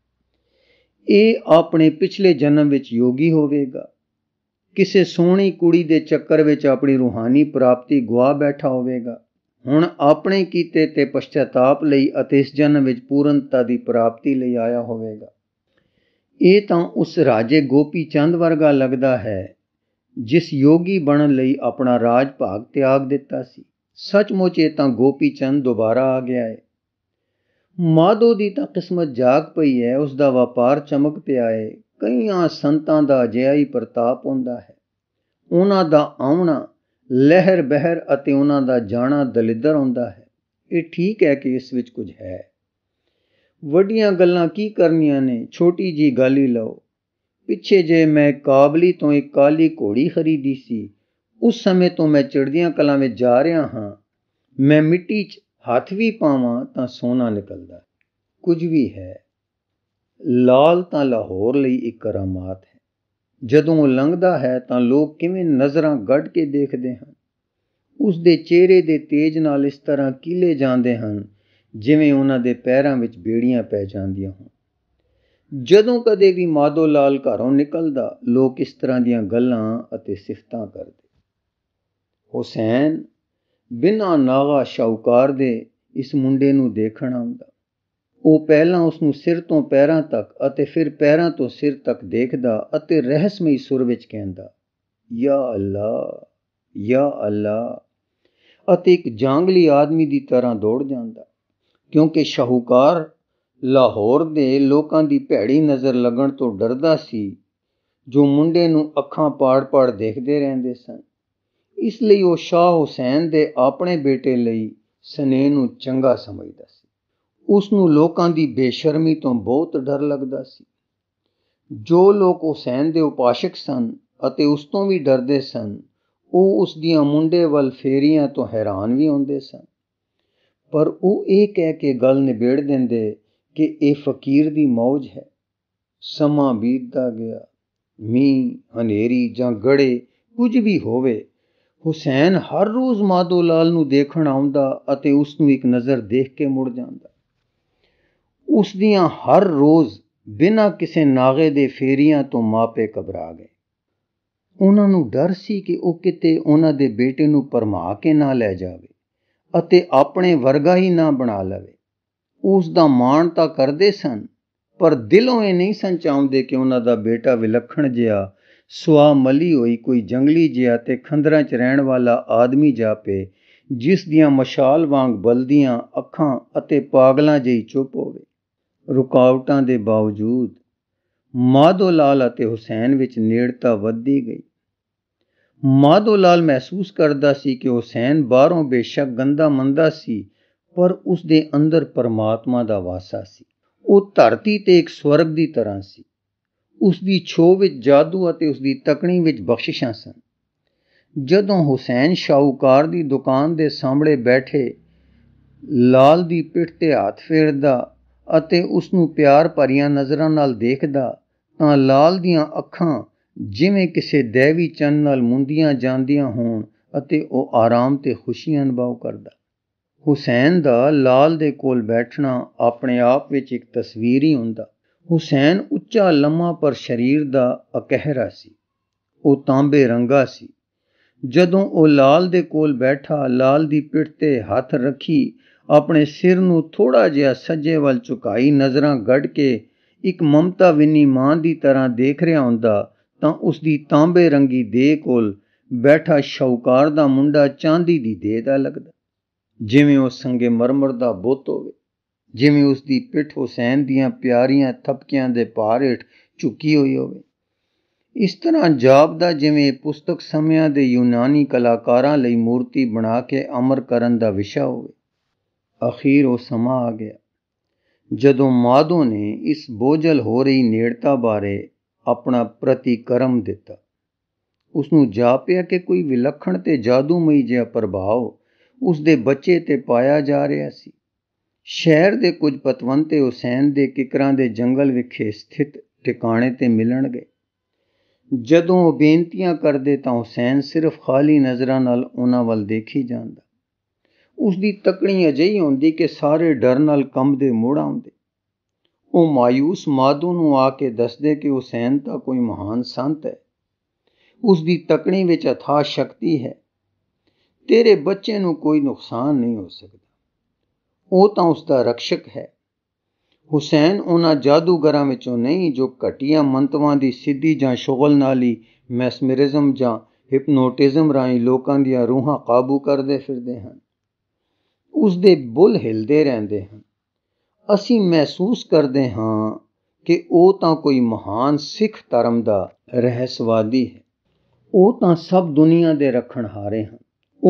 ਇਹ ਆਪਣੇ ਪਿਛਲੇ ਜਨਮ ਵਿੱਚ ਯੋਗੀ ਹੋਵੇਗਾ ਕਿਸੇ ਸੋਹਣੀ ਕੁੜੀ ਦੇ ਚੱਕਰ ਵਿੱਚ ਆਪਣੀ ਰੂਹਾਨੀ ਪ੍ਰਾਪਤੀ ਗਵਾ ਬੈਠਾ ਹੋਵੇਗਾ ਹੁਣ ਆਪਣੇ ਕੀਤੇ ਤੇ ਪਛਤਾਪ ਲਈ ਅਤੇ ਇਸ ਜਨਮ ਵਿੱਚ ਪੂਰਨਤਾ ਦੀ ਪ੍ਰਾਪਤੀ ਲਈ ਆਇਆ ਹੋਵੇਗਾ ਇਹ ਤਾਂ ਉਸ ਰਾਜੇ ਗੋਪੀ ਚੰਦ ਵਰਗਾ ਲੱਗਦਾ ਹੈ ਜਿਸ ਯੋਗੀ ਬਣਨ ਲਈ ਆਪਣਾ ਰਾਜ ਭਾਗ ਤਿਆਗ ਦਿੱਤਾ ਸੀ ਸੱਚਮੁੱਚ ਇਹ ਤਾਂ ਗੋਪੀ ਚੰਦ ਦੁਬਾਰਾ ਆ ਗਿਆ ਹੈ ਮਾਧੋ ਦੀ ਤਾਂ ਕਿਸਮਤ ਜਾਗ ਪਈ ਹੈ ਉਸ ਦਾ ਵਪਾਰ ਚਮਕ ਪਿਆ ਹੈ ਕਈਆਂ ਸੰਤਾਂ ਦਾ ਅਜਿਹਾ ਹੀ ਪ੍ਰਤਾਪ ਹੁੰਦਾ ਹੈ ਉਹਨਾਂ ਦਾ ਆਉਣਾ ਲਹਿਰ ਬਹਿਰ ਅਤੇ ਉਹਨਾਂ ਦਾ ਜਾਣਾ ਦਲਿੱਦਰ ਹੁੰਦਾ ਹੈ ਇਹ ਠੀਕ ਹੈ ਕਿ ਇਸ ਵਿੱਚ ਕੁਝ ਹੈ ਵੱਡੀਆਂ ਗੱਲਾਂ ਕੀ ਕਰਨੀਆਂ ਨੇ ਛੋਟੀ ਜੀ ਗੱਲ ਹੀ ਲਓ ਪਿੱਛੇ ਜੇ ਮੈਂ ਕਾਬਲੀ ਤੋਂ ਇੱਕ ਕਾਲੀ ਘੋੜੀ ਖਰੀਦੀ ਸੀ ਉਸ ਸਮੇਂ ਤੋਂ ਮੈਂ ਚਿੜਦੀਆਂ ਕਲਾਂ ਵਿੱਚ ਜਾ ਰਿਹਾ ਹਾਂ ਮੈਂ ਮਿੱਟੀ 'ਚ ਹੱਥ ਵੀ ਪਾਵਾਂ ਤਾਂ ਸੋਨਾ ਨਿਕਲਦਾ ਕੁਝ ਵੀ ਹੈ ਲਾਲ ਤਾਂ ਲਾਹੌਰ ਲਈ ਇੱਕ ਕਰਾਮਾਤ ਹੈ ਜਦੋਂ ਉਹ ਲੰਘਦਾ ਹੈ ਤਾਂ ਲੋਕ ਕਿਵੇਂ ਨਜ਼ਰਾਂ ਗੱਡ ਕੇ ਦੇਖਦੇ ਹਨ ਉਸ ਦੇ ਚਿਹਰੇ ਦੇ ਤੇਜ ਨਾਲ ਇਸ ਤਰ੍ਹਾਂ ਕੀਲੇ ਜਾਂਦੇ ਹਨ ਜਿਵੇਂ ਉਹਨਾਂ ਦੇ ਪੈਰਾਂ ਵਿੱਚ ਬੇੜੀਆਂ ਪੈ ਜਾਂਦੀਆਂ ਹੋਣ ਜਦੋਂ ਕਦੇ ਵੀ ਮਾਦੋ ਲਾਲ ਘਰੋਂ ਨਿਕਲਦਾ ਲੋਕ ਇਸ ਤਰ੍ਹਾਂ ਦੀਆਂ ਗੱਲਾਂ ਅਤੇ ਸਿਫਤਾਂ ਕਰਦੇ ਹੁਸੈਨ ਬਿਨਾਂ ਨਾਗਾ ਸ਼ੌਕਾਰ ਦੇ ਇਸ ਮੁੰਡੇ ਨੂੰ ਦੇਖਣ ਆਉਂਦਾ ਉਹ ਪਹਿਲਾਂ ਉਸ ਨੂੰ ਸਿਰ ਤੋਂ ਪੈਰਾਂ ਤੱਕ ਅਤੇ ਫਿਰ ਪੈਰਾਂ ਤੋਂ ਸਿਰ ਤੱਕ ਦੇਖਦਾ ਅਤੇ ਰਹਿਸਮਈ ਸੁਰ ਵਿੱਚ ਕਹਿੰਦਾ ਯਾ ਅੱਲਾ ਯਾ ਅੱਲਾ ਅਤੇ ਇੱਕ ਜਾਂਗਲੀ ਆਦਮੀ ਦੀ ਤਰ੍ਹਾਂ ਦੌੜ ਜਾਂਦਾ ਕਿਉਂਕਿ ਸ਼ਾਹੂਕਾਰ ਲਾਹੌਰ ਦੇ ਲੋਕਾਂ ਦੀ ਭੈੜੀ ਨਜ਼ਰ ਲੱਗਣ ਤੋਂ ਡਰਦਾ ਸੀ ਜੋ ਮੁੰਡੇ ਨੂੰ ਅੱਖਾਂ ਪਾੜ-ਪਾੜ ਦੇਖਦੇ ਰਹਿੰਦੇ ਸਨ ਇਸ ਲਈ ਉਹ ਸ਼ਾਹ ਹੁਸੈਨ ਦੇ ਆਪਣੇ ਬੇਟੇ ਲਈ ਸਨੇ ਨੂੰ ਚੰਗਾ ਸਮਝਦਾ ਸੀ ਉਸ ਨੂੰ ਲੋਕਾਂ ਦੀ ਬੇਸ਼ਰਮੀ ਤੋਂ ਬਹੁਤ ਡਰ ਲੱਗਦਾ ਸੀ ਜੋ ਲੋਕ ਹੁਸੈਨ ਦੇ ਉਪਾਸ਼ਕ ਸਨ ਅਤੇ ਉਸ ਤੋਂ ਵੀ ਡਰਦੇ ਸਨ ਉਹ ਉਸ ਦੀਆਂ ਮੁੰਡੇ ਵੱਲ ਫੇਰੀਆਂ ਤੋਂ ਹੈਰਾਨ ਵੀ ਹੁੰਦੇ ਸਨ ਪਰ ਉਹ ਇਹ ਕਹਿ ਕੇ ਗੱਲ ਨਿਬੇੜ ਦਿੰਦੇ ਕਿ ਇਹ ਫਕੀਰ ਦੀ ਮੌਜ ਹੈ ਸਮਾਂ ਬੀਤਦਾ ਗਿਆ ਮੀਂਹ ਹਨੇਰੀ ਜਾਂ ਗੜੇ ਕੁਝ ਵੀ ਹੋਵੇ ਹੁਸੈਨ ਹਰ ਰੋਜ਼ ਮਾਦੋ ਲਾਲ ਨੂੰ ਦੇਖਣ ਆਉਂਦਾ ਅਤੇ ਉਸ ਨੂੰ ਇੱਕ ਨਜ਼ਰ ਦੇਖ ਕੇ ਮੁੜ ਜਾਂਦਾ ਉਸ ਦੀਆਂ ਹਰ ਰੋਜ਼ ਬਿਨਾਂ ਕਿਸੇ ਨਾਗੇ ਦੇ ਫੇਰੀਆਂ ਤੋਂ ਮਾਪੇ ਘਬਰਾ ਗਏ ਉਹਨਾਂ ਨੂੰ ਡਰ ਸੀ ਕਿ ਉਹ ਕਿਤੇ ਉਹਨਾਂ ਦੇ ਬੇਟੇ ਨੂੰ ਪਰਮਾ ਕੇ ਨਾ ਲੈ ਜਾਵੇ ਅਤੇ ਆਪਣੇ ਵਰਗਾ ਹੀ ਨਾ ਬਣਾ ਲਵੇ ਉਸ ਦਾ ਮਾਣ ਤਾਂ ਕਰਦੇ ਸਨ ਪਰ ਦਿਲੋਂ ਇਹ ਨਹੀਂ ਸੰਚਾਉਂਦੇ ਕਿ ਉਹਨਾਂ ਦਾ ਬੇਟਾ ਵਿਲੱਖਣ ਜਿਹਾ ਸੁਆ ਮਲੀ ਹੋਈ ਕੋਈ ਜੰਗਲੀ ਜਿਹਾ ਤੇ ਖੰਦਰਾਂ 'ਚ ਰਹਿਣ ਵਾਲਾ ਆਦਮੀ ਜਾਪੇ ਜਿਸ ਦੀਆਂ ਮਸ਼ਾਲ ਵਾਂਗ ਬਲਦੀਆਂ ਅੱਖਾਂ ਅਤੇ ਪਾਗਲਾਂ ਜਿਹੀ ਚੁੱਪ ਹੋਵੇ ਰੁਕਾਵਟਾਂ ਦੇ ਬਾਵਜੂਦ ਮਾਧੋ ਲਾਲ ਅਤੇ ਹੁਸੈਨ ਵਿੱਚ ਨੇੜਤਾ ਵਧਦੀ ਗਈ ਲਾਲ ਮਹਿਸੂਸ ਕਰਦਾ ਸੀ ਕਿ ਹੁਸੈਨ ਬਾਹਰੋਂ ਬੇਸ਼ੱਕ ਗੰਦਾ ਮੰਦਾ ਸੀ ਪਰ ਉਸ ਦੇ ਅੰਦਰ ਪਰਮਾਤਮਾ ਦਾ ਵਾਸਾ ਸੀ ਉਹ ਧਰਤੀ ਤੇ ਇੱਕ ਸਵਰਗ ਦੀ ਤਰ੍ਹਾਂ ਸੀ ਉਸ ਦੀ ਛੋਹ ਵਿੱਚ ਜਾਦੂ ਅਤੇ ਉਸ ਦੀ ਤਕਣੀ ਵਿੱਚ ਬਖਸ਼ਿਸ਼ਾਂ ਸਨ ਜਦੋਂ ਹੁਸੈਨ ਸ਼ਾਹੂਕਾਰ ਦੀ ਦੁਕਾਨ ਦੇ ਸਾਹਮਣੇ ਬੈਠੇ ਲਾਲ ਦੀ ਪਿੱਠ ਤੇ ਹੱਥ ਫੇਰਦਾ ਅਤੇ ਉਸ ਨੂੰ ਪਿਆਰ ਭਰੀਆਂ ਨਜ਼ਰਾਂ ਨਾਲ ਦੇਖਦਾ ਤਾਂ ਲਾਲ ਦੀਆਂ ਅੱਖਾਂ ਜਿਵੇਂ ਕਿਸੇ ਦੇਵੀ ਚੰਨ ਨਾਲ ਮੁੰਦੀਆਂ ਜਾਂਦੀਆਂ ਹੋਣ ਅਤੇ ਉਹ ਆਰਾਮ ਤੇ ਖੁਸ਼ੀ ਅਨੁਭਵ ਕਰਦਾ ਹੁਸੈਨ ਦਾ ਲਾਲ ਦੇ ਕੋਲ ਬੈਠਣਾ ਆਪਣੇ ਆਪ ਵਿੱਚ ਇੱਕ ਤਸਵੀਰ ਹੀ ਹੁੰਦਾ ਹੁਸੈਨ ਉੱਚਾ ਲੰਮਾ ਪਰ ਸਰੀਰ ਦਾ ਅਕਹਿਰਾ ਸੀ ਉਹ ਤਾਂਬੇ ਰੰਗਾ ਸੀ ਜਦੋਂ ਉਹ ਲਾਲ ਦੇ ਕੋਲ ਬੈਠਾ ਲਾਲ ਦੀ ਪਿੱਠ ਤੇ ਹੱਥ ਰੱਖੀ ਆਪਣੇ ਸਿਰ ਨੂੰ ਥੋੜਾ ਜਿਹਾ ਸੱਜੇ ਵੱਲ ਝੁਕਾਈ ਨਜ਼ਰਾਂ ਗੜ ਕੇ ਇੱਕ ਮਮਤਾ ਵਿੰਨੀ ਮਾਂ ਦੀ ਤਰ੍ਹਾਂ ਦੇਖ ਰਿਹਾ ਹੁੰਦਾ ਤਾਂ ਉਸ ਦੀ ਤਾਂਬੇ ਰੰਗੀ ਦੇਹ ਕੋਲ ਬੈਠਾ ਸ਼ੌਕਾਰ ਦਾ ਮੁੰਡਾ ਚਾਂਦੀ ਦੀ ਦੇਹ ਦਾ ਲੱਗਦਾ ਜਿਵੇਂ ਉਹ ਸੰਗੇ ਮਰਮਰ ਦਾ ਬੁੱਤ ਹੋਵੇ ਜਿਵੇਂ ਉਸ ਦੀ ਪਿੱਠ ਹੁਸੈਨ ਦੀਆਂ ਪਿਆਰੀਆਂ ਥਪਕਿਆਂ ਦੇ ਭਾਰ ਹੇਠ ਝੁਕੀ ਹੋਈ ਹੋਵੇ ਇਸ ਤਰ੍ਹਾਂ ਦਾ ਜਿਵੇਂ ਪੁਸਤਕ ਸਮਿਆਂ ਦੇ ਯੂਨਾਨੀ ਕਲਾਕਾਰਾਂ ਲਈ ਮੂਰਤੀ ਬਣਾ ਕੇ ਅਮਰ ਕਰਨ ਦਾ ਵਿਸ਼ਾ ਹੋਵੇ ਅਖੀਰ ਉਹ ਸਮਾਂ ਆ ਗਿਆ ਜਦੋਂ ਮਾਦੋ ਨੇ ਇਸ ਬੋਝਲ ਹੋ ਰਹੀ ਨੇੜਤਾ ਬਾਰੇ ਆਪਣਾ ਪ੍ਰਤੀਕਰਮ ਦਿੱਤਾ ਉਸ ਨੂੰ ਜਾਪਿਆ ਕਿ ਕੋਈ ਵਿਲੱਖਣ ਤੇ ਜਾਦੂਮਈ ਜਿਹਾ ਪ੍ਰਭਾਵ ਉਸ ਦੇ ਬੱਚੇ ਤੇ ਪਾਇਆ ਜਾ ਰਿਹਾ ਸੀ ਸ਼ਹਿਰ ਦੇ ਕੁਝ ਪਤਵੰਤੇ ਹੁਸੈਨ ਦੇ ਕਿਕਰਾਂ ਦੇ ਜੰਗਲ ਵਿਖੇ ਸਥਿਤ ਟਿਕਾਣੇ ਤੇ ਮਿਲਣ ਗਏ ਜਦੋਂ ਉਹ ਬੇਨਤੀਆਂ ਕਰਦੇ ਤਾਂ ਹੁਸੈਨ ਸਿਰਫ ਖਾਲੀ ਨਜ਼ਰਾਂ ਨਾਲ ਉਹਨਾਂ ਵੱਲ ਦੇਖੀ ਜਾਂਦਾ ਉਸ ਦੀ ਤਕਣੀ ਅਜਿਹੀ ਹੁੰਦੀ ਕਿ ਸਾਰੇ ਡਰ ਨਾਲ ਕੰਬਦੇ ਮੋੜਾਂ ਹੁੰਦੇ ਉਹ ਮਾਇੂਸ ਮਾਦੂ ਨੂੰ ਆ ਕੇ ਦੱਸਦੇ ਕਿ ਹੁਸੈਨ ਤਾਂ ਕੋਈ ਮਹਾਨ ਸੰਤ ਹੈ ਉਸ ਦੀ ਤਕਣੀ ਵਿੱਚ ਅਥਾ ਸ਼ਕਤੀ ਹੈ ਤੇਰੇ ਬੱਚੇ ਨੂੰ ਕੋਈ ਨੁਕਸਾਨ ਨਹੀਂ ਹੋ ਸਕਦਾ ਉਹ ਤਾਂ ਉਸ ਦਾ ਰક્ષਕ ਹੈ ਹੁਸੈਨ ਉਹਨਾਂ ਜਾਦੂਗਰਾਂ ਵਿੱਚੋਂ ਨਹੀਂ ਜੋ ਘਟੀਆਂ ਮੰਤਵਾਂ ਦੀ ਸਿੱਧੀ ਜਾਂ ਸ਼ੁਗਲ ਨਾਲ ਹੀ ਮੈਸਮਰਿਜ਼ਮ ਜਾਂ ਹਿਪਨੋਟਿਜ਼ਮ ਰਾਹੀਂ ਲੋਕਾਂ ਦੀਆਂ ਰੂਹਾਂ ਕਾਬੂ ਕਰਦੇ ਫਿਰਦੇ ਹਨ ਉਸ ਦੇ ਬੁੱਲ ਹਿਲਦੇ ਰਹਿੰਦੇ ਹਨ ਅਸੀਂ ਮਹਿਸੂਸ ਕਰਦੇ ਹਾਂ ਕਿ ਉਹ ਤਾਂ ਕੋਈ ਮਹਾਨ ਸਿੱਖ ਧਰਮ ਦਾ ਰਹੱਸਵਾਦੀ ਹੈ ਉਹ ਤਾਂ ਸਭ ਦੁਨੀਆ ਦੇ ਰਖਣ ਹਾਰੇ ਹਨ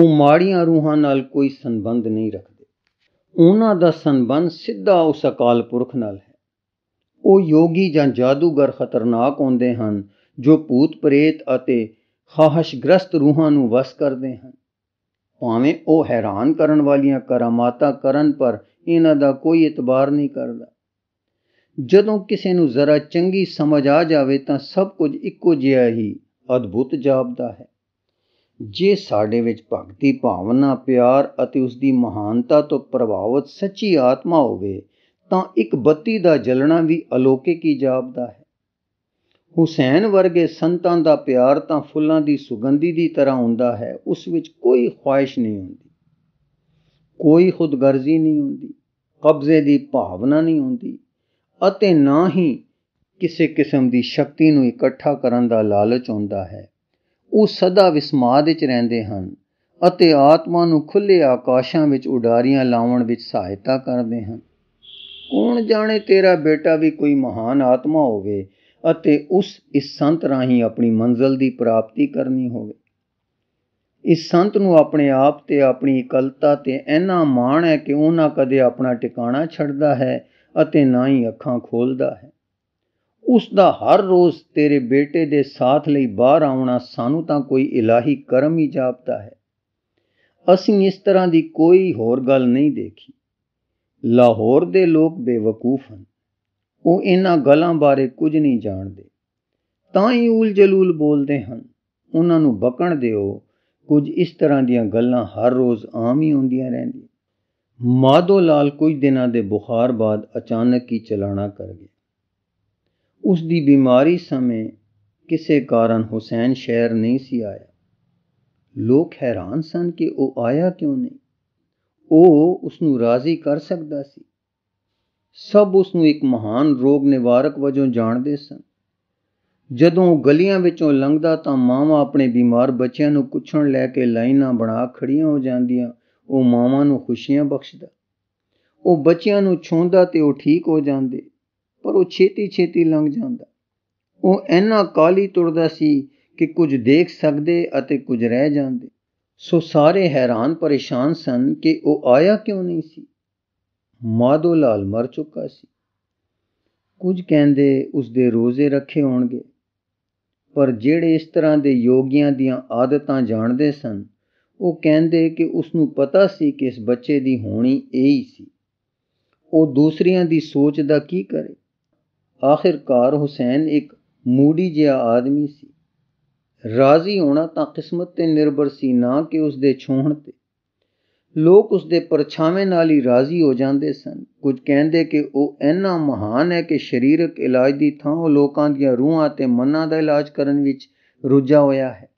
ਉਹ ਮਾੜੀਆਂ ਰੂਹਾਂ ਨਾਲ ਕੋਈ ਸੰਬੰਧ ਨਹੀਂ ਰੱਖਦੇ ਉਹਨਾਂ ਦਾ ਸੰਬੰਧ ਸਿੱਧਾ ਉਸ ਅਕਾਲ ਪੁਰਖ ਨਾਲ ਹੈ ਉਹ ਯੋਗੀ ਜਾਂ ਜਾਦੂਗਰ ਖਤਰਨਾਕ ਹੁੰਦੇ ਹਨ ਜੋ ਭੂਤ ਪ੍ਰੇਤ ਅਤੇ ਖਾਹਸ਼ਗ੍ਰਸਤ ਰੂਹਾਂ ਨੂੰ ਵਸ ਕਰਦੇ ਹਨ ਭਾਵੇਂ ਉਹ ਹੈਰਾਨ ਕਰਨ ਵਾਲੀਆਂ ਕਰਾਮਾਤਾਂ ਕਰਨ ਪਰ ਇਹਨਾਂ ਦਾ ਕੋਈ ਇਤਬਾਰ ਨਹੀਂ ਕਰਦਾ ਜਦੋਂ ਕਿਸੇ ਨੂੰ ਜ਼ਰਾ ਚੰਗੀ ਸਮਝ ਆ ਜਾਵੇ ਤਾਂ ਸਭ ਕੁਝ ਇੱਕੋ ਜਿਹਾ ਹੀ ਅਦਭੁਤ ਜਾਪਦਾ ਹੈ ਜੇ ਸਾਡੇ ਵਿੱਚ ਭਗਤੀ ਭਾਵਨਾ ਪਿਆਰ ਅਤੇ ਉਸ ਦੀ ਮਹਾਨਤਾ ਤੋਂ ਪ੍ਰਭਾਵਿਤ ਸੱਚੀ ਆਤਮਾ ਹੋਵੇ ਤਾਂ ਇੱਕ ਬੱਤੀ ਦਾ ਜਲਣਾ ਵੀ ਅਲੋਕੇ ਕੀ ਜਾਪਦਾ ਹੈ ਹੁਸੈਨ ਵਰਗੇ ਸੰਤਾਂ ਦਾ ਪਿਆਰ ਤਾਂ ਫੁੱਲਾਂ ਦੀ ਸੁਗੰਧੀ ਦੀ ਤਰ੍ਹਾਂ ਹੁੰਦਾ ਹੈ ਉਸ ਵਿੱਚ ਕੋਈ ਖੁਆਇਸ਼ ਨਹੀਂ ਹੁੰਦੀ ਕੋਈ ਖੁਦਗਰਜ਼ੀ ਨਹੀਂ ਹੁੰਦੀ ਕਬਜ਼ੇ ਦੀ ਭਾਵਨਾ ਨਹੀਂ ਹੁੰਦੀ ਅਤੇ ਨਾ ਹੀ ਕਿਸੇ ਕਿਸਮ ਦੀ ਸ਼ਕਤੀ ਨੂੰ ਇਕੱਠਾ ਕਰਨ ਦਾ ਲਾਲਚ ਹੁੰਦਾ ਹੈ ਉਹ ਸਦਾ ਵਿਸਮਾਦ ਵਿੱਚ ਰਹਿੰਦੇ ਹਨ ਅਤੇ ਆਤਮਾ ਨੂੰ ਖੁੱਲੇ ਆਕਾਸ਼ਾਂ ਵਿੱਚ ਉਡਾਰੀਆਂ ਲਾਉਣ ਵਿੱਚ ਸਹਾਇਤਾ ਕਰਦੇ ਹਨ ਕੌਣ ਜਾਣੇ ਤੇਰਾ ਬੇਟਾ ਵੀ ਕੋਈ ਮਹਾਨ ਆਤਮਾ ਹੋਵੇ ਅਤੇ ਉਸ ਇਸ ਸੰਤ ਰਾਹੀਂ ਆਪਣੀ ਮੰਜ਼ਲ ਦੀ ਪ੍ਰਾਪਤੀ ਕਰਨੀ ਹੋਵੇ ਇਸ ਸੰਤ ਨੂੰ ਆਪਣੇ ਆਪ ਤੇ ਆਪਣੀ ਇਕਲਤਾ ਤੇ ਐਨਾ ਮਾਣ ਹੈ ਕਿ ਉਹ ਨਾ ਕਦੇ ਆਪਣਾ ਟਿਕਾਣਾ ਛੱਡਦਾ ਹੈ ਅਤੇ ਨਾ ਹੀ ਅੱਖਾਂ ਖੋਲਦਾ ਹੈ ਉਸ ਦਾ ਹਰ ਰੋਜ਼ ਤੇਰੇ ਬੇਟੇ ਦੇ ਸਾਥ ਲਈ ਬਾਹਰ ਆਉਣਾ ਸਾਨੂੰ ਤਾਂ ਕੋਈ ਇਲਾਹੀ ਕਰਮ ਹੀ ਜਾਪਦਾ ਹੈ ਅਸੀਂ ਇਸ ਤਰ੍ਹਾਂ ਦੀ ਕੋਈ ਹੋਰ ਗੱਲ ਨਹੀਂ ਦੇਖੀ ਲਾਹੌਰ ਦੇ ਲੋਕ ਬੇਵਕੂਫ ਹਨ ਉਹ ਇਹਨਾਂ ਗੱਲਾਂ ਬਾਰੇ ਕੁਝ ਨਹੀਂ ਜਾਣਦੇ ਤਾਂ ਹੀ ਉਲ ਜਲੂਲ ਬੋਲਦੇ ਹਨ ਉਹਨਾਂ ਨੂੰ ਬਕਣ ਦਿਓ ਕੁਝ ਇਸ ਤਰ੍ਹਾਂ ਦੀਆਂ ਗੱਲਾਂ ਹਰ ਰੋਜ਼ ਆਮ ਹੀ ਹੁੰਦੀਆਂ ਰਹਿੰਦੀਆਂ ਮਾਦੋ ਲਾਲ ਕੁਝ ਦਿਨਾਂ ਦੇ ਬੁਖਾਰ ਬਾਅਦ ਅਚਾਨਕ ਹੀ ਚਲਾਣਾ ਕਰ ਗਿਆ ਉਸ ਦੀ ਬਿਮਾਰੀ ਸਮੇਂ ਕਿਸੇ ਕਾਰਨ ਹੁਸੈਨ ਸ਼ਹਿਰ ਨਹੀਂ ਸੀ ਆਇਆ ਲੋਕ ਹੈਰਾਨ ਸਨ ਕਿ ਉਹ ਆਇਆ ਕਿਉਂ ਨਹੀਂ ਉਹ ਉਸ ਨੂੰ ਰਾਜ਼ੀ ਕਰ ਸਕਦਾ ਸੀ ਸਭ ਉਸ ਨੂੰ ਇੱਕ ਮਹਾਨ ਰੋਗ ਨਿਵਾਰਕ ਵਜੋਂ ਜਾਣਦੇ ਸਨ ਜਦੋਂ ਉਹ ਗਲੀਆਂ ਵਿੱਚੋਂ ਲੰਘਦਾ ਤਾਂ ਮਾਵਾਂ ਆਪਣੇ ਬਿਮਾਰ ਬੱਚਿਆਂ ਨੂੰ ਕੁਛਣ ਲੈ ਕੇ ਲਾਈਨਾਂ ਬਣਾ ਖੜੀਆਂ ਹੋ ਜਾਂਦੀਆਂ ਉਹ ਮਾਵਾਂ ਨੂੰ ਖੁਸ਼ੀਆਂ ਬਖਸ਼ਦਾ ਉਹ ਬੱਚਿਆਂ ਨੂੰ ਛੂੰਦਾ ਤੇ ਉਹ ਠੀਕ ਹੋ ਜਾਂਦੇ ਪਰ ਉਹ ਛੇਤੀ ਛੇਤੀ ਲੰਘ ਜਾਂਦਾ ਉਹ ਇੰਨਾ ਕਾਲੀ ਤੁਰਦਾ ਸੀ ਕਿ ਕੁਝ ਦੇਖ ਸਕਦੇ ਅਤੇ ਕੁਝ ਰਹਿ ਜਾਂਦੇ ਸੋ ਸਾਰੇ ਹੈਰਾਨ ਪਰੇਸ਼ਾਨ ਸਨ ਕਿ ਉਹ ਆਇਆ ਕਿਉਂ ਨਹੀਂ ਸੀ ਮਾਧੋ ਲਾਲ ਮਰ ਚੁੱਕਾ ਸੀ ਕੁਝ ਕਹਿੰਦੇ ਉਸ ਦੇ ਰੋਜ਼ੇ ਰੱਖੇ ਹੋਣਗੇ ਪਰ ਜਿਹੜੇ ਇਸ ਤਰ੍ਹਾਂ ਦੇ ਯੋਗੀਆਂ ਦੀਆਂ ਆਦਤਾਂ ਜਾਣਦੇ ਸਨ ਉਹ ਕਹਿੰਦੇ ਕਿ ਉਸ ਨੂੰ ਪਤਾ ਸੀ ਕਿ ਇਸ ਬੱਚੇ ਦੀ ਹੋਣੀ ਇਹ ਹੀ ਸੀ ਉਹ ਦੂਸਰਿਆਂ ਦੀ ਸੋਚ ਦਾ ਕੀ ਕਰੇ ਆਖਿਰਕਾਰ ਹੁਸੈਨ ਇੱਕ ਮੂੜੀ ਜਿਹਾ ਆਦਮੀ ਸੀ ਰਾਜ਼ੀ ਹੋਣਾ ਤਾਂ ਕਿਸਮਤ ਤੇ ਨਿਰਭਰ ਸੀ ਨਾ ਕਿ ਉਸ ਦੇ ਛੋਹਣ ਤੇ ਲੋਕ ਉਸ ਦੇ ਪਰਛਾਵੇਂ ਨਾਲ ਹੀ ਰਾਜ਼ੀ ਹੋ ਜਾਂਦੇ ਸਨ ਕੁਝ ਕਹਿੰਦੇ ਕਿ ਉਹ ਇੰਨਾ ਮਹਾਨ ਹੈ ਕਿ ਸਰੀਰਕ ਇਲਾਜ ਦੀ ਥਾਂ ਉਹ ਲੋਕਾਂ ਦੀਆਂ ਰੂਹਾਂ ਤੇ ਮਨਾਂ ਦਾ ਇਲਾਜ ਕਰਨ ਵਿੱਚ ਰੁੱਝਾ ਹੋਇਆ ਹੈ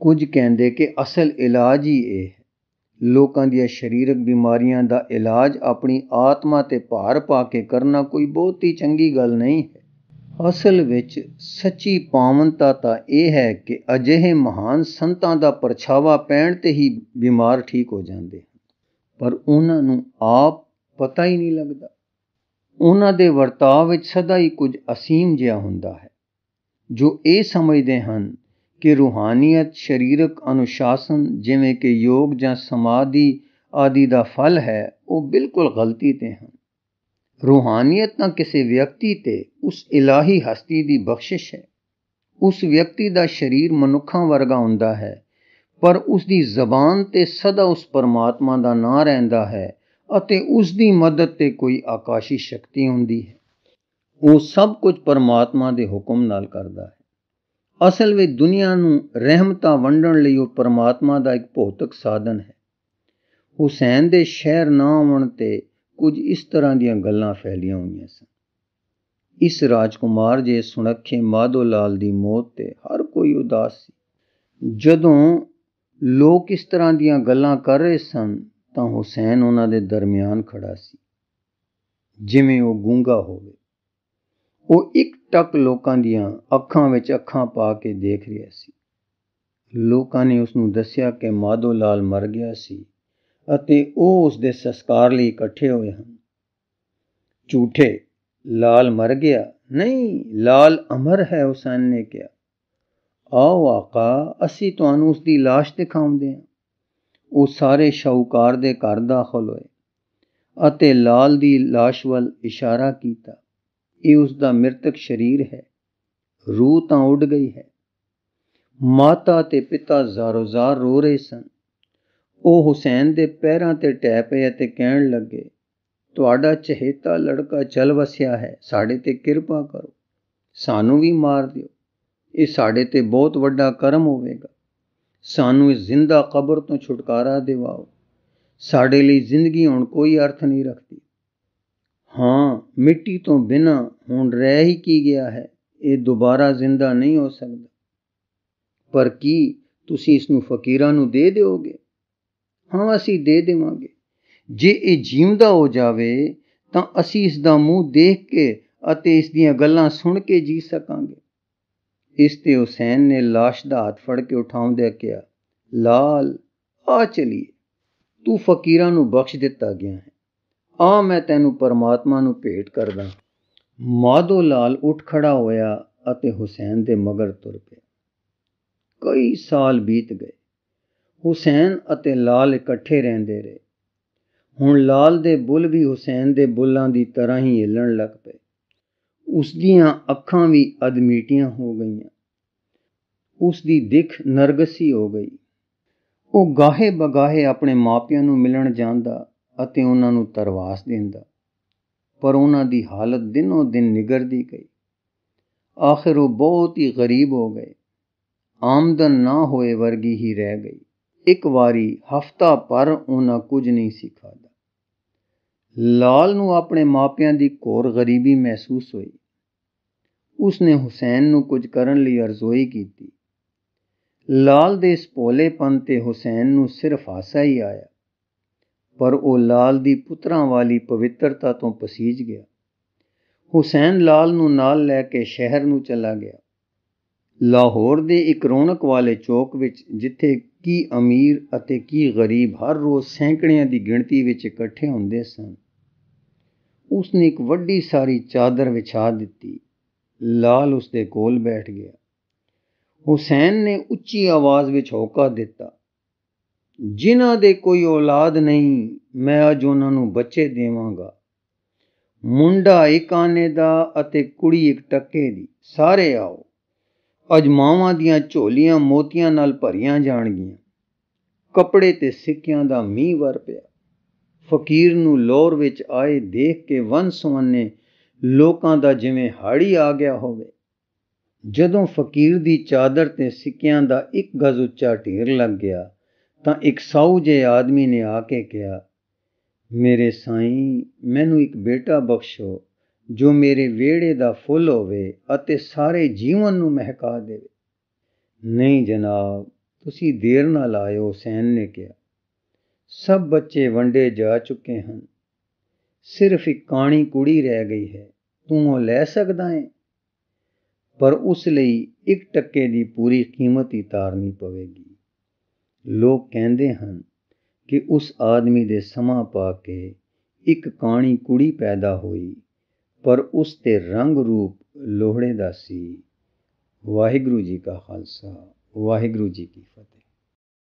ਕੁਝ ਕਹਿੰਦੇ ਕਿ ਅਸਲ ਇਲਾਜ ਹੀ ਇਹ ਹੈ ਲੋਕਾਂ ਦੀਆਂ ਸਰੀਰਕ ਬਿਮਾਰੀਆਂ ਦਾ ਇਲਾਜ ਆਪਣੀ ਆਤਮਾ ਤੇ ਭਾਰ ਪਾ ਕੇ ਕਰਨਾ ਕੋਈ ਬਹੁਤ ਹੀ ਚੰਗੀ ਗੱਲ ਨਹੀਂ ਹੈ ਅਸਲ ਵਿੱਚ ਸੱਚੀ ਪਾਵਨਤਾ ਤਾਂ ਇਹ ਹੈ ਕਿ ਅਜਿਹੇ ਮਹਾਨ ਸੰਤਾਂ ਦਾ ਪਰਛਾਵਾ ਪੈਣ ਤੇ ਹੀ ਬਿਮਾਰ ਠੀਕ ਹੋ ਜਾਂਦੇ ਪਰ ਉਹਨਾਂ ਨੂੰ ਆਪ ਪਤਾ ਹੀ ਨਹੀਂ ਲੱਗਦਾ ਉਹਨਾਂ ਦੇ ਵਰਤਾਵ ਵਿੱਚ ਸਦਾ ਹੀ ਕੁਝ ਅਸੀਮ ਜਿਹਾ ਹੁੰਦਾ ਹੈ ਜੋ ਇਹ ਸਮਝਦੇ ਹਨ ਕਿ ਰੂਹਾਨੀਅਤ ਸਰੀਰਕ ਅਨੁਸ਼ਾਸਨ ਜਿਵੇਂ ਕਿ ਯੋਗ ਜਾਂ ਸਮਾਧੀ ਆਦਿ ਦਾ ਫਲ ਹੈ ਉਹ ਬਿਲਕੁਲ ਗਲਤੀ ਤੇ ਹਨ ਰੂਹਾਨੀਅਤ ਨਾ ਕਿਸੇ ਵਿਅਕਤੀ ਤੇ ਉਸ ਇਲਾਹੀ ਹਸਤੀ ਦੀ ਬਖਸ਼ਿਸ਼ ਹੈ ਉਸ ਵਿਅਕਤੀ ਦਾ ਸਰੀਰ ਮਨੁੱਖਾਂ ਵਰਗਾ ਹੁੰਦਾ ਹੈ ਪਰ ਉਸ ਦੀ ਜ਼ਬਾਨ ਤੇ ਸਦਾ ਉਸ ਪਰਮਾਤਮਾ ਦਾ ਨਾਮ ਰਹਿੰਦਾ ਹੈ ਅਤੇ ਉਸ ਦੀ ਮਦਦ ਤੇ ਕੋਈ ਆਕਾਸ਼ੀ ਸ਼ਕਤੀ ਹੁੰਦੀ ਹੈ ਉਹ ਸਭ ਕੁਝ ਪਰਮਾਤਮਾ ਦੇ ਹੁਕਮ ਨਾਲ ਕਰਦਾ ਹੈ ਅਸਲ ਵਿੱਚ ਦੁਨੀਆ ਨੂੰ ਰਹਿਮਤਾਂ ਵੰਡਣ ਲਈ ਉਹ ਪਰਮਾਤਮਾ ਦਾ ਇੱਕ ਭੌਤਿਕ ਸਾਧਨ ਹੈ ਹੁਸੈਨ ਦੇ ਸ਼ਹਿਰ ਨਾ ਆਉਣ ਤੇ ਕੁਝ ਇਸ ਤਰ੍ਹਾਂ ਦੀਆਂ ਗੱਲਾਂ ਫੈਲੀਆਂ ਹੋਈਆਂ ਸਨ ਇਸ ਰਾਜਕੁਮਾਰ ਜੇ ਸੁਣਖੇ ਮਾਦੋ ਲਾਲ ਦੀ ਮੌਤ ਤੇ ਹਰ ਕੋਈ ਉਦਾਸ ਸੀ ਜਦੋਂ ਲੋਕ ਇਸ ਤਰ੍ਹਾਂ ਦੀਆਂ ਗੱਲਾਂ ਕਰ ਰਹੇ ਸਨ ਤਾਂ ਹੁਸੈਨ ਉਹਨਾਂ ਦੇ ਦਰਮਿਆਨ ਖੜਾ ਸੀ ਜਿਵੇਂ ਉਹ ਗੂੰਗਾ ਹੋਵੇ ਉਹ ਇੱਕ ਟੱਕ ਲੋਕਾਂ ਦੀਆਂ ਅੱਖਾਂ ਵਿੱਚ ਅੱਖਾਂ ਪਾ ਕੇ ਦੇਖ ਰਿਹਾ ਸੀ ਲੋਕਾਂ ਨੇ ਉਸ ਨੂੰ ਦੱਸਿਆ ਕਿ ਮਾਦੋ ਲਾਲ ਮਰ ਗਿਆ ਸੀ ਅਤੇ ਉਹ ਉਸ ਦੇ ਸੰਸਕਾਰ ਲਈ ਇਕੱਠੇ ਹੋਏ ਹਨ ਝੂਠੇ ਲਾਲ ਮਰ ਗਿਆ ਨਹੀਂ ਲਾਲ ਅਮਰ ਹੈ ਹੁਸੈਨ ਨੇ ਕਿਹਾ ਆਓ ਆਕਾ ਅਸੀਂ ਤੁਹਾਨੂੰ ਉਸ ਦੀ লাশ ਦਿਖਾਉਂਦੇ ਹਾਂ ਉਹ ਸਾਰੇ ਸ਼ੌਕਾਰ ਦੇ ਘਰ ਦਾਖਲ ਹੋਏ ਅਤੇ ਲਾਲ ਦੀ লাশ ਵੱਲ ਇਸ਼ਾਰਾ ਕੀਤਾ ਇਹ ਉਸ ਦਾ ਮ੍ਰਿਤਕ ਸਰੀਰ ਹੈ ਰੂਹ ਤਾਂ ਉੱਡ ਗਈ ਹੈ ਮਾਤਾ ਤੇ ਪਿਤਾ ਜ਼ਾਰੋ-ਜ਼ਾਰ ਰੋ ਰਹੇ ਸਨ ਉਹ ਹੁਸੈਨ ਦੇ ਪੈਰਾਂ ਤੇ ਟੈ ਪਏ ਅਤੇ ਕਹਿਣ ਲੱਗੇ ਤੁਹਾਡਾ ਚਹੇਤਾ ਲੜਕਾ ਚਲ ਵਸਿਆ ਹੈ ਸਾਡੇ ਤੇ ਕਿਰਪਾ ਕਰੋ ਸਾਨੂੰ ਵੀ ਮਾਰ ਦਿਓ ਇਹ ਸਾਡੇ ਤੇ ਬਹੁਤ ਵੱਡਾ ਕਰਮ ਹੋਵੇਗਾ ਸਾਨੂੰ ਇਸ ਜ਼ਿੰਦਾ ਕਬਰ ਤੋਂ ਛੁਟਕਾਰਾ ਦਿਵਾਓ ਸਾਡੇ ਲਈ ਜ਼ਿੰਦਗੀ ਹੁਣ ਕੋਈ ਅਰਥ ਨਹੀਂ ਰੱਖਦੀ ਹਾਂ ਮਿੱਟੀ ਤੋਂ ਬਿਨਾ ਹੁਣ ਰਹਿ ਹੀ ਕੀ ਗਿਆ ਹੈ ਇਹ ਦੁਬਾਰਾ ਜ਼ਿੰਦਾ ਨਹੀਂ ਹੋ ਸਕਦਾ ਪਰ ਕੀ ਤੁਸੀਂ ਇਸ ਨੂੰ ਫਕੀਰਾਂ ਨੂੰ ਦੇ ਦਿਓਗੇ ਹਾਂ ਅਸੀਂ ਦੇ ਦੇਵਾਂਗੇ ਜੇ ਇਹ ਜੀਵਦਾ ਹੋ ਜਾਵੇ ਤਾਂ ਅਸੀਂ ਇਸ ਦਾ ਮੂੰਹ ਦੇਖ ਕੇ ਅਤੇ ਇਸ ਦੀਆਂ ਗੱਲਾਂ ਸੁਣ ਕੇ ਜੀ ਸਕਾਂਗੇ ਇਸ ਤੇ ਹੁਸੈਨ ਨੇ লাশ ਦਾ ਹੱਥ ਫੜ ਕੇ ਉਠਾਉਂਦੇ ਕਿਹਾ ਲਾਲ ਆ ਚਲੀ ਤੂੰ ਫਕੀਰਾਂ ਨੂੰ ਬਖਸ਼ ਦਿੱਤਾ ਗਿਆ ਹੈ ਆ ਮੈਂ ਤੈਨੂੰ ਪਰਮਾਤਮਾ ਨੂੰ ਭੇਟ ਕਰਦਾ ਮਾਧੋ ਲਾਲ ਉੱਠ ਖੜਾ ਹੋਇਆ ਅਤੇ ਹੁਸੈਨ ਦੇ ਮਗਰ ਤੁਰ ਪਿਆ ਕਈ ਸਾਲ ਬੀਤ ਗਏ ਹੁਸੈਨ ਅਤੇ ਲਾਲ ਇਕੱਠੇ ਰਹਿੰਦੇ ਰਹੇ ਹੁਣ ਲਾਲ ਦੇ ਬੁੱਲ ਵੀ ਹੁਸੈਨ ਦੇ ਬੁੱਲਾਂ ਦੀ ਤਰ੍ਹਾਂ ਹੀ ਹਿੱਲਣ ਲੱਗ ਪਏ ਉਸ ਦੀਆਂ ਅੱਖਾਂ ਵੀ ਅਦਮੀਟੀਆਂ ਹੋ ਗਈਆਂ ਉਸ ਦੀ ਦਿੱਖ ਨਰਗਸੀ ਹੋ ਗਈ ਉਹ ਗਾਹੇ ਬਗਾਹੇ ਆਪਣੇ ਮਾਪਿਆਂ ਨੂੰ ਮਿਲਣ ਜਾਂਦਾ ਅਤੇ ਉਹਨਾਂ ਨੂੰ ਤਰਵਾਸ ਦਿੰਦਾ ਪਰ ਉਹਨਾਂ ਦੀ ਹਾਲਤ ਦਿਨੋ ਦਿਨ ਨਿਗਰਦੀ ਗਈ ਆਖਿਰ ਉਹ ਬਹੁਤ ਹੀ ਗਰੀਬ ਹੋ ਗਏ ਆਮਦਨ ਨਾ ਹੋਏ ਵਰਗੀ ਹੀ ਰਹਿ ਗਈ ਇੱਕ ਵਾਰੀ ਹਫਤਾ ਪਰ ਉਹਨਾਂ ਕੁਝ ਨਹੀਂ ਸਿਖਾਦਾ ਲਾਲ ਨੂੰ ਆਪਣੇ ਮਾਪਿਆਂ ਦੀ ਘੋਰ ਗਰੀਬੀ ਮਹਿਸੂਸ ਹੋਈ ਉਸਨੇ ਹੁਸੈਨ ਨੂੰ ਕੁਝ ਕਰਨ ਲਈ ਅਰਜ਼ੋਈ ਕੀਤੀ ਲਾਲ ਦੇ ਇਸ ਭੋਲੇਪਨ ਤੇ ਹੁਸੈਨ ਨੂੰ ਸਿਰਫ ਆਸਾ ਹੀ ਆਇਆ ਪਰ ਉਹ ਲਾਲ ਦੀ ਪੁੱਤਰਾਂ ਵਾਲੀ ਪਵਿੱਤਰਤਾ ਤੋਂ ਪਸੀਜ ਗਿਆ ਹੁਸੈਨ ਲਾਲ ਨੂੰ ਨਾਲ ਲੈ ਕੇ ਸ਼ਹਿਰ ਨੂੰ ਚਲਾ ਗਿਆ ਲਾਹੌਰ ਦੇ ਇੱਕ ਰੌਣਕ ਵਾਲੇ ਚੌਕ ਵਿੱਚ ਜਿੱਥੇ ਕੀ ਅਮੀਰ ਅਤੇ ਕੀ ਗਰੀਬ ਹਰ ਰੋਜ਼ ਸੈਂਕੜਿਆਂ ਦੀ ਗਿਣਤੀ ਵਿੱਚ ਇਕੱਠੇ ਹੁੰਦੇ ਸਨ ਉਸਨੇ ਇੱਕ ਵੱਡੀ ਸਾਰੀ ਚਾਦਰ ਵਿਛਾ ਦਿੱਤੀ ਲਾਲ ਉਸਦੇ ਕੋਲ ਬੈਠ ਗਿਆ ਹੁਸੈਨ ਨੇ ਉੱਚੀ ਆਵਾਜ਼ ਵਿੱਚ ਹੋਕਾ ਦਿੱਤਾ ਜਿਨ੍ਹਾਂ ਦੇ ਕੋਈ ਔਲਾਦ ਨਹੀਂ ਮੈਂ ਅੱਜ ਉਹਨਾਂ ਨੂੰ ਬੱਚੇ ਦੇਵਾਂਗਾ ਮੁੰਡਾ ਇੱਕ ਆਨੇ ਦਾ ਅਤੇ ਕੁੜੀ ਇੱਕ ਟੱਕੇ ਦੀ ਸਾਰੇ ਆਓ ਅੱਜ ਮਾਵਾਂ ਦੀਆਂ ਝੋਲੀਆਂ ਮੋਤੀਆਂ ਨਾਲ ਭਰੀਆਂ ਜਾਣਗੀਆਂ ਕੱਪੜੇ ਤੇ ਸਿੱਕਿਆਂ ਦਾ ਮੀਂਹ ਵਰ ਪਿਆ ਫਕੀਰ ਨੂੰ ਲੋਰ ਵਿੱਚ ਆਏ ਦੇਖ ਕੇ ਵਨ ਸੁਵੰਨੇ ਲੋਕਾਂ ਦਾ ਜਿਵੇਂ ਹਾੜੀ ਆ ਗਿਆ ਹੋਵੇ ਜਦੋਂ ਫਕੀਰ ਦੀ ਚਾਦਰ ਤੇ ਸਿੱਕਿਆਂ ਦਾ ਇੱਕ ਗਜ਼ ਉੱਚਾ ਢੇਰ ਲੱਗ ਗਿਆ ਤਾਂ ਇੱਕ ਸਾਊ ਜੇ ਆਦਮੀ ਨੇ ਆ ਕੇ ਕਿਹਾ ਮੇਰੇ ਸਾਈ ਮੈਨੂੰ ਇੱਕ ਬੇਟਾ ਬਖਸ਼ੋ ਜੋ ਮੇਰੇ ਵਿਹੜੇ ਦਾ ਫੁੱਲ ਹੋਵੇ ਅਤੇ ਸਾਰੇ ਜੀਵਨ ਨੂੰ ਮਹਿਕਾ ਦੇਵੇ ਨਹੀਂ ਜਨਾਬ ਤੁਸੀਂ ਦੇਰ ਨਾਲ ਆਇਓ ਹੁਸੈਨ ਨੇ ਕਿਹਾ ਸਭ ਬੱਚੇ ਵੰਡੇ ਜਾ ਚੁੱਕੇ ਹਨ ਸਿਰਫ ਇੱਕ ਕਾਣੀ ਕੁੜੀ ਰਹਿ ਗਈ ਹੈ ਤੂੰ ਉਹ ਲੈ ਸਕਦਾ ਹੈ ਪਰ ਉਸ ਲਈ ਇੱਕ ਟੱਕੇ ਦੀ ਪੂਰੀ ਕੀਮਤ ਹੀ ਤਾਰਨੀ ਪਵੇਗੀ ਲੋਕ ਕਹਿੰਦੇ ਹਨ ਕਿ ਉਸ ਆਦਮੀ ਦੇ ਸਮਾਂ ਪਾ ਕੇ ਇੱਕ ਕਾਣੀ ਕੁੜੀ ਪੈਦਾ ਹੋਈ ਪਰ ਉਸ ਤੇ ਰੰਗ ਰੂਪ ਲੋਹੜੇ ਦਾ ਸੀ ਵਾਹਿਗੁਰੂ ਜੀ ਕਾ ਖਾਲਸਾ ਵਾਹਿਗੁਰੂ ਜੀ ਕੀ ਫਤਿਹ